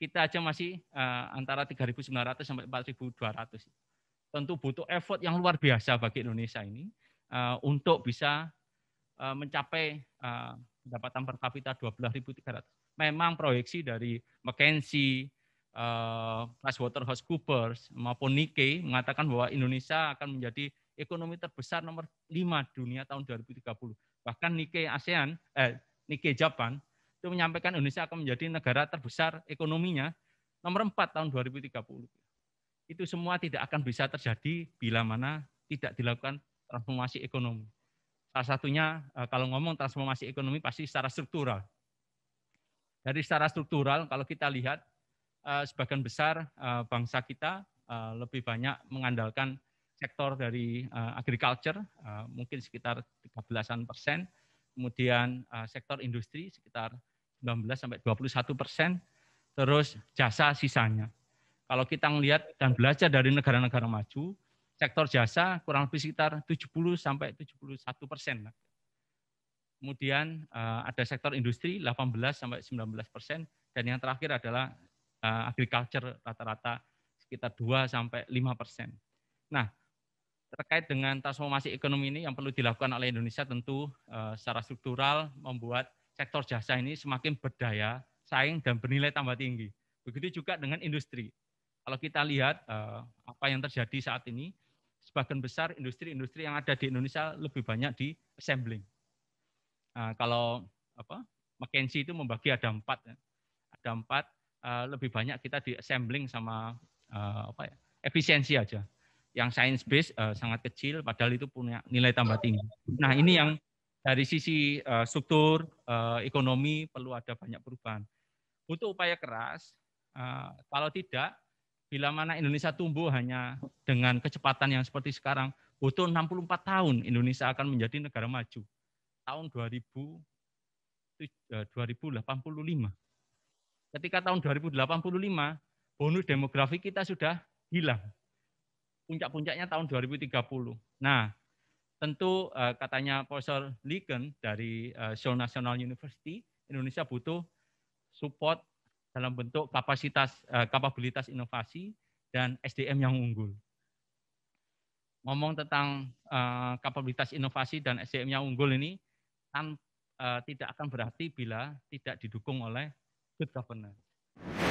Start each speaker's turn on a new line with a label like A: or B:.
A: kita aja masih uh, antara 3.900 sampai 4.200. Tentu butuh effort yang luar biasa bagi Indonesia ini uh, untuk bisa uh, mencapai uh, pendapatan per kapita 12.300. Memang proyeksi dari McKinsey, uh, PricewaterhouseCoopers maupun Nikkei mengatakan bahwa Indonesia akan menjadi ekonomi terbesar nomor 5 dunia tahun 2030. Bahkan Nikkei ASEAN eh Nikkei Japan itu menyampaikan Indonesia akan menjadi negara terbesar ekonominya nomor 4 tahun 2030. Itu semua tidak akan bisa terjadi bila mana tidak dilakukan transformasi ekonomi. Salah satunya eh, kalau ngomong transformasi ekonomi pasti secara struktural. Dari secara struktural kalau kita lihat eh, sebagian besar eh, bangsa kita lebih banyak mengandalkan sektor dari agriculture mungkin sekitar 13-an persen, kemudian sektor industri sekitar 19 sampai 21 persen, terus jasa sisanya. Kalau kita melihat dan belajar dari negara-negara maju, sektor jasa kurang lebih sekitar 70 sampai 71 persen. Kemudian eh, ada sektor industri 18 sampai 19 persen, dan yang terakhir adalah eh, agriculture rata-rata sekitar 2 sampai 5 persen. Nah, terkait dengan transformasi ekonomi ini yang perlu dilakukan oleh Indonesia tentu eh, secara struktural membuat sektor jasa ini semakin berdaya, saing, dan bernilai tambah tinggi. Begitu juga dengan industri. Kalau kita lihat eh, apa yang terjadi saat ini, sebagian besar industri-industri yang ada di Indonesia lebih banyak di assembling. Nah, kalau apa McKinsey itu membagi ada empat, ya. ada empat eh, lebih banyak kita di assembling sama apa ya efisiensi aja. Yang science based sangat kecil, padahal itu punya nilai tambah tinggi. Nah ini yang dari sisi eh, struktur eh, ekonomi perlu ada banyak perubahan. Untuk upaya keras. Eh, kalau tidak, bila mana Indonesia tumbuh hanya dengan kecepatan yang seperti sekarang, butuh 64 tahun Indonesia akan menjadi negara maju. Tahun 2000, 2085. Ketika tahun 2085, bonus demografi kita sudah hilang. Puncak-puncaknya tahun 2030. Nah, tentu uh, katanya Profesor Ligen dari uh, Seoul National University, Indonesia butuh support dalam bentuk kapasitas uh, kapabilitas inovasi dan SDM yang unggul. Ngomong tentang uh, kapabilitas inovasi dan SDM yang unggul ini kan uh, tidak akan berarti bila tidak didukung oleh good governance.